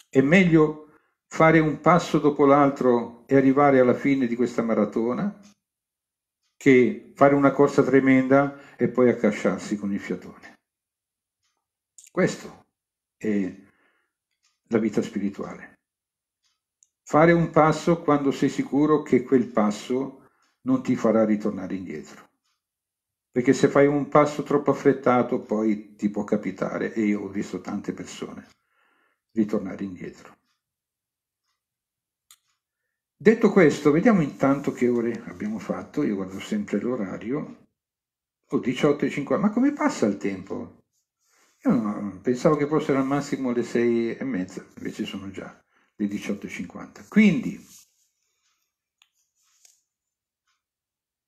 È meglio fare un passo dopo l'altro e arrivare alla fine di questa maratona che fare una corsa tremenda e poi accasciarsi con il fiatone. Questo è la vita spirituale. Fare un passo quando sei sicuro che quel passo non ti farà ritornare indietro. Perché se fai un passo troppo affrettato poi ti può capitare, e io ho visto tante persone, ritornare indietro. Detto questo, vediamo intanto che ore abbiamo fatto, io guardo sempre l'orario, o oh, 18.50, ma come passa il tempo? Io pensavo che fossero al massimo le 6 e mezza, invece sono già le 18.50. Quindi,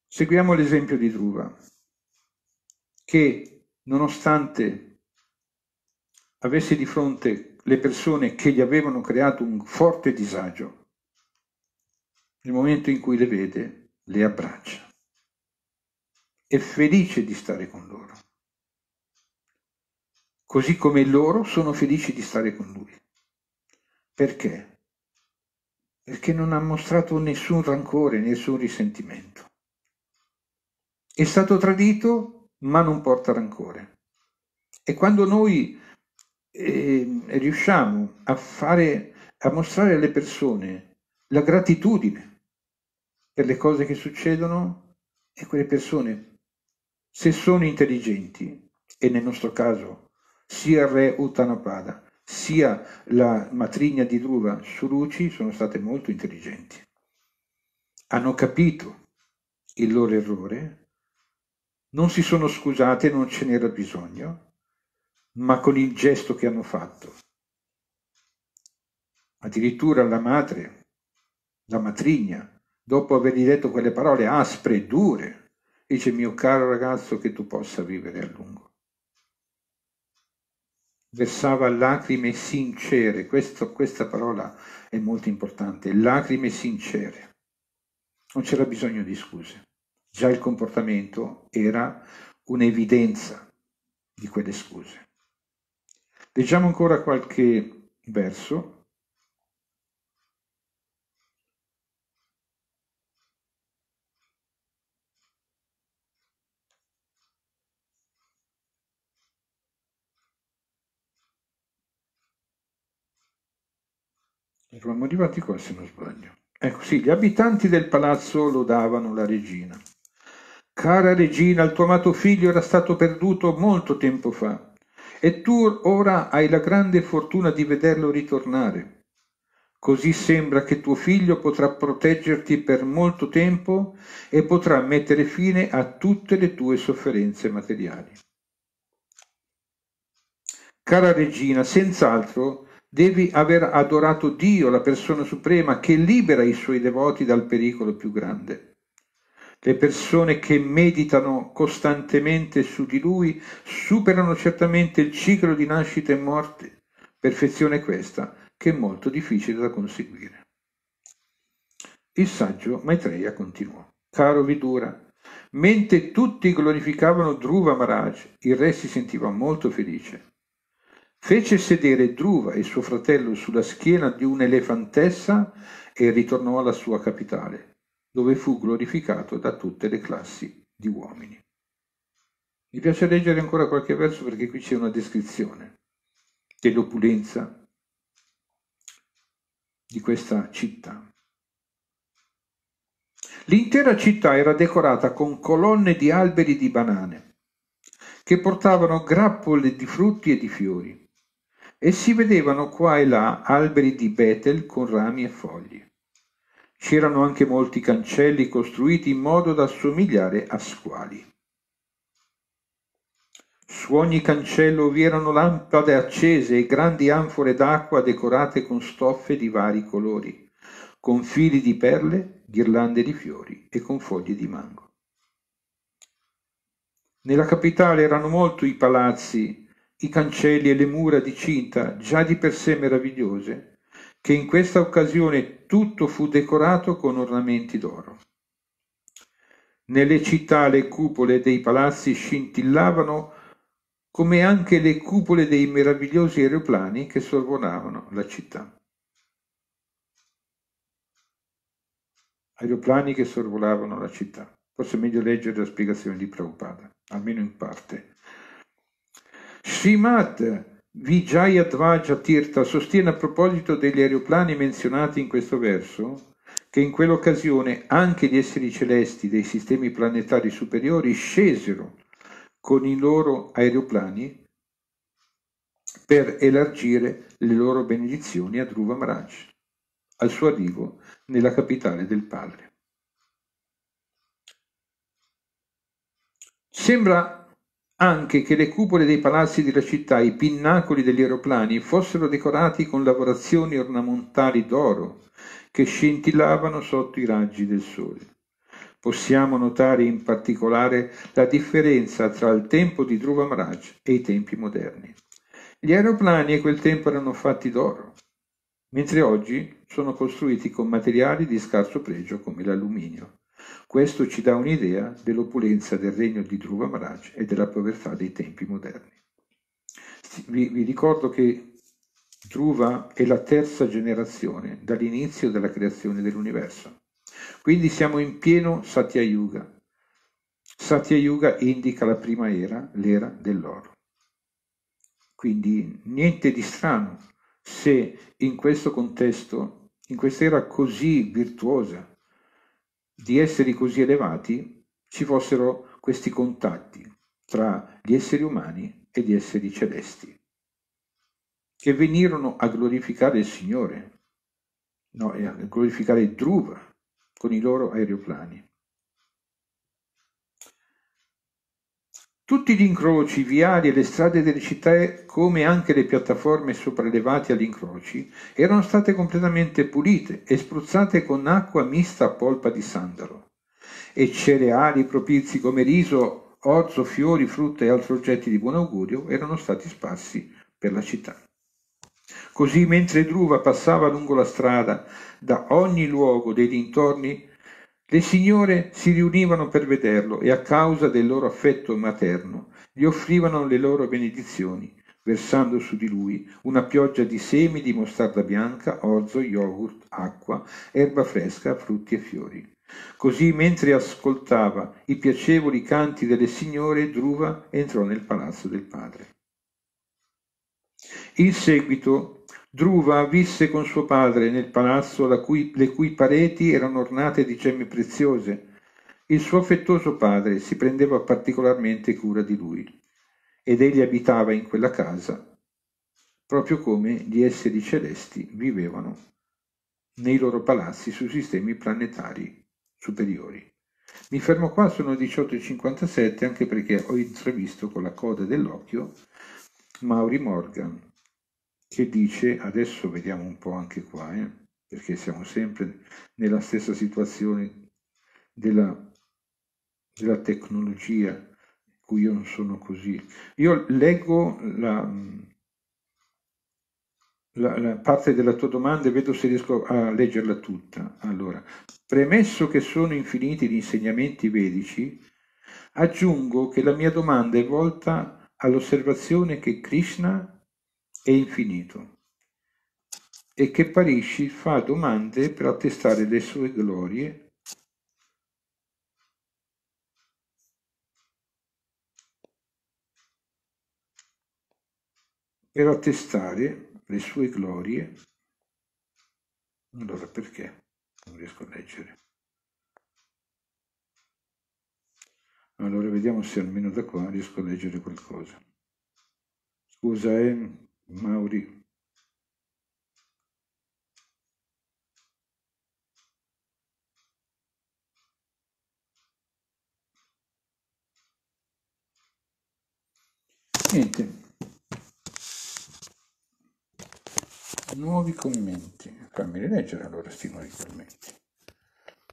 seguiamo l'esempio di Druva, che nonostante avesse di fronte le persone che gli avevano creato un forte disagio, nel momento in cui le vede, le abbraccia. È felice di stare con loro, così come loro sono felici di stare con lui. Perché? Perché non ha mostrato nessun rancore, nessun risentimento. È stato tradito, ma non porta rancore. E quando noi eh, riusciamo a, fare, a mostrare alle persone la gratitudine per le cose che succedono, e quelle persone, se sono intelligenti, e nel nostro caso sia il re Uttanapada, sia la matrigna di Druva Luci sono state molto intelligenti. Hanno capito il loro errore, non si sono scusate, non ce n'era bisogno, ma con il gesto che hanno fatto. Addirittura la madre, la matrigna, dopo avergli detto quelle parole aspre e dure, dice mio caro ragazzo che tu possa vivere a lungo versava lacrime sincere, Questo, questa parola è molto importante, lacrime sincere. Non c'era bisogno di scuse, già il comportamento era un'evidenza di quelle scuse. Leggiamo ancora qualche verso Lo abbiamo arrivati qua se non sbaglio. Ecco sì, gli abitanti del palazzo lodavano la regina. Cara regina, il tuo amato figlio era stato perduto molto tempo fa e tu ora hai la grande fortuna di vederlo ritornare. Così sembra che tuo figlio potrà proteggerti per molto tempo e potrà mettere fine a tutte le tue sofferenze materiali. Cara regina, senz'altro Devi aver adorato Dio, la persona suprema, che libera i suoi devoti dal pericolo più grande. Le persone che meditano costantemente su di Lui superano certamente il ciclo di nascita e morte, perfezione questa che è molto difficile da conseguire. Il saggio Maitreya continuò. Caro Vidura, mentre tutti glorificavano Dhruva Maharaj, il re si sentiva molto felice. Fece sedere Druva e suo fratello sulla schiena di un'elefantessa e ritornò alla sua capitale, dove fu glorificato da tutte le classi di uomini. Mi piace leggere ancora qualche verso perché qui c'è una descrizione dell'opulenza di questa città. L'intera città era decorata con colonne di alberi di banane che portavano grappole di frutti e di fiori e si vedevano qua e là alberi di betel con rami e foglie. C'erano anche molti cancelli costruiti in modo da assomigliare a squali. Su ogni cancello vi erano lampade accese e grandi anfore d'acqua decorate con stoffe di vari colori, con fili di perle, ghirlande di fiori e con foglie di mango. Nella capitale erano molto i palazzi i cancelli e le mura di cinta già di per sé meravigliose, che in questa occasione tutto fu decorato con ornamenti d'oro. Nelle città le cupole dei palazzi scintillavano come anche le cupole dei meravigliosi aeroplani che sorvolavano la città. Aeroplani che sorvolavano la città. Forse è meglio leggere la spiegazione di Prabhupada, almeno in parte. Srimad Vijayadvaja Tirtha sostiene a proposito degli aeroplani menzionati in questo verso che in quell'occasione anche gli esseri celesti dei sistemi planetari superiori scesero con i loro aeroplani per elargire le loro benedizioni a Dhruva Maharaj al suo arrivo nella capitale del padre. Sembra anche che le cupole dei palazzi della città i pinnacoli degli aeroplani fossero decorati con lavorazioni ornamentali d'oro che scintillavano sotto i raggi del sole. Possiamo notare in particolare la differenza tra il tempo di Dhruva Maharaj e i tempi moderni. Gli aeroplani a quel tempo erano fatti d'oro, mentre oggi sono costruiti con materiali di scarso pregio come l'alluminio. Questo ci dà un'idea dell'opulenza del regno di Dhruva Maharaj e della povertà dei tempi moderni. Vi, vi ricordo che Dhruva è la terza generazione dall'inizio della creazione dell'universo. Quindi siamo in pieno Satya Yuga. Satya Yuga indica la prima era, l'era dell'oro. Quindi niente di strano se in questo contesto, in questa era così virtuosa, di esseri così elevati ci fossero questi contatti tra gli esseri umani e gli esseri celesti, che venirono a glorificare il Signore, no, a glorificare Druva con i loro aeroplani. Tutti gli incroci viali e le strade delle città, come anche le piattaforme sopraelevate agli incroci, erano state completamente pulite e spruzzate con acqua mista a polpa di sandalo. E cereali propizi come riso, orzo, fiori, frutta e altri oggetti di buon augurio erano stati sparsi per la città. Così mentre Druva passava lungo la strada, da ogni luogo dei dintorni le signore si riunivano per vederlo e a causa del loro affetto materno gli offrivano le loro benedizioni, versando su di lui una pioggia di semi di mostarda bianca, orzo, yogurt, acqua, erba fresca, frutti e fiori. Così mentre ascoltava i piacevoli canti delle signore, Druva entrò nel palazzo del padre. In seguito Druva visse con suo padre nel palazzo cui, le cui pareti erano ornate di gemme preziose. Il suo affettuoso padre si prendeva particolarmente cura di lui ed egli abitava in quella casa proprio come gli esseri celesti vivevano nei loro palazzi sui sistemi planetari superiori. Mi fermo qua, sono 18.57 anche perché ho intravisto con la coda dell'occhio Mauri Morgan che dice, adesso vediamo un po' anche qua, eh, perché siamo sempre nella stessa situazione della, della tecnologia, cui io non sono così. Io leggo la, la, la parte della tua domanda e vedo se riesco a leggerla tutta. Allora, premesso che sono infiniti gli insegnamenti vedici, aggiungo che la mia domanda è volta all'osservazione che Krishna e infinito, e che Parisci fa domande per attestare le sue glorie per attestare le sue glorie. Allora perché? Non riesco a leggere. Allora vediamo se almeno da qua riesco a leggere qualcosa. Scusa, eh, maori niente nuovi commenti fammi leggere allora sti nuovi commenti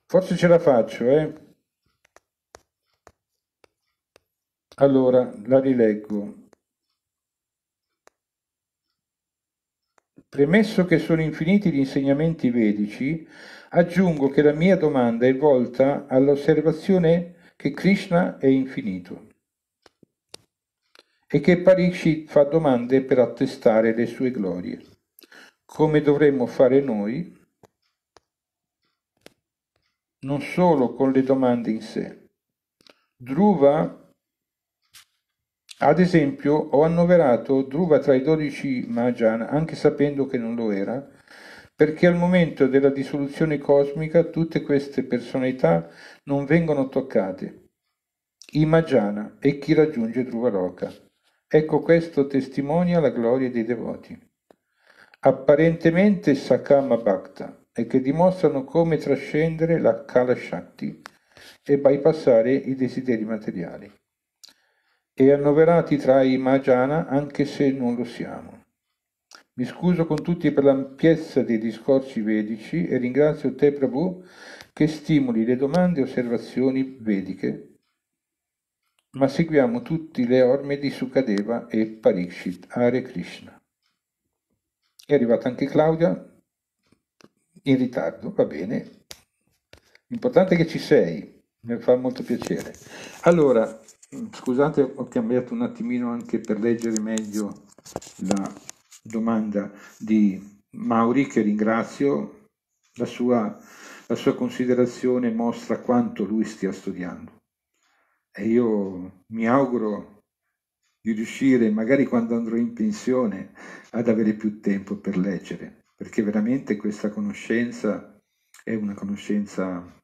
forse ce la faccio eh allora la rileggo Premesso che sono infiniti gli insegnamenti vedici, aggiungo che la mia domanda è volta all'osservazione che Krishna è infinito e che Parikshit fa domande per attestare le sue glorie, come dovremmo fare noi, non solo con le domande in sé. Druva ad esempio, ho annoverato Druva tra i dodici Mahajan, anche sapendo che non lo era, perché al momento della dissoluzione cosmica tutte queste personalità non vengono toccate. I Mahajana e chi raggiunge Druva Druvaroka. Ecco questo testimonia la gloria dei devoti. Apparentemente Sakama Bhakta e che dimostrano come trascendere la Kala Shakti e bypassare i desideri materiali e annoverati tra i Mahajana anche se non lo siamo. Mi scuso con tutti per l'ampiezza dei discorsi vedici e ringrazio te Prabhu che stimoli le domande e osservazioni vediche, ma seguiamo tutti le orme di Sukadeva e Parikshit, Hare Krishna. È arrivata anche Claudia, in ritardo, va bene. L'importante è che ci sei, mi fa molto piacere. Allora, Scusate, ho cambiato un attimino anche per leggere meglio la domanda di Mauri, che ringrazio. La sua, la sua considerazione mostra quanto lui stia studiando. E io mi auguro di riuscire, magari quando andrò in pensione, ad avere più tempo per leggere, perché veramente questa conoscenza è una conoscenza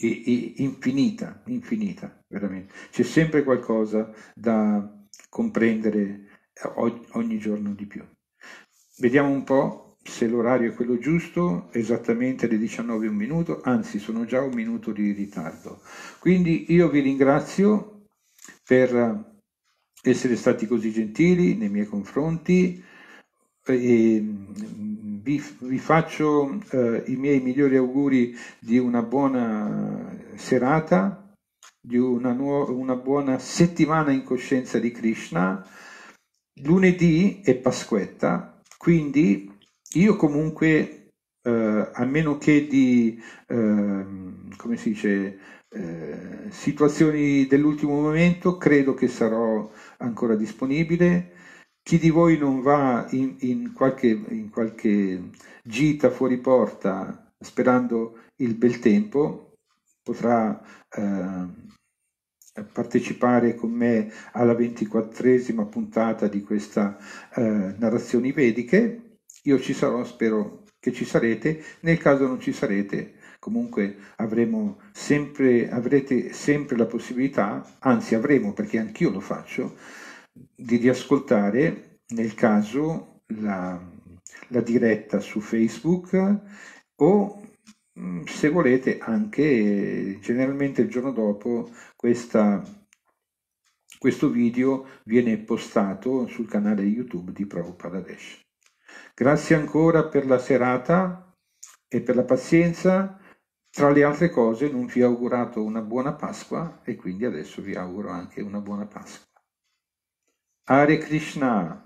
e, e infinita, infinita, veramente. C'è sempre qualcosa da comprendere eh, ogni giorno di più. Vediamo un po' se l'orario è quello giusto, esattamente le 19 un minuto, anzi sono già un minuto di ritardo. Quindi io vi ringrazio per eh, essere stati così gentili nei miei confronti e ehm, vi, vi faccio eh, i miei migliori auguri di una buona eh, serata, di una, una buona settimana in coscienza di Krishna. Lunedì è Pasquetta, quindi io comunque, eh, a meno che di, eh, come si dice, eh, situazioni dell'ultimo momento, credo che sarò ancora disponibile chi di voi non va in, in, qualche, in qualche gita fuori porta sperando il bel tempo potrà eh, partecipare con me alla ventiquattresima puntata di questa eh, narrazioni vediche. Io ci sarò, spero che ci sarete, nel caso non ci sarete comunque avremo sempre, avrete sempre la possibilità, anzi avremo perché anch'io lo faccio, di riascoltare nel caso la, la diretta su Facebook o mm, se volete anche generalmente il giorno dopo questa, questo video viene postato sul canale YouTube di Prabhupada Desh. Grazie ancora per la serata e per la pazienza. Tra le altre cose non vi ho augurato una buona Pasqua e quindi adesso vi auguro anche una buona Pasqua. Hare Krishna.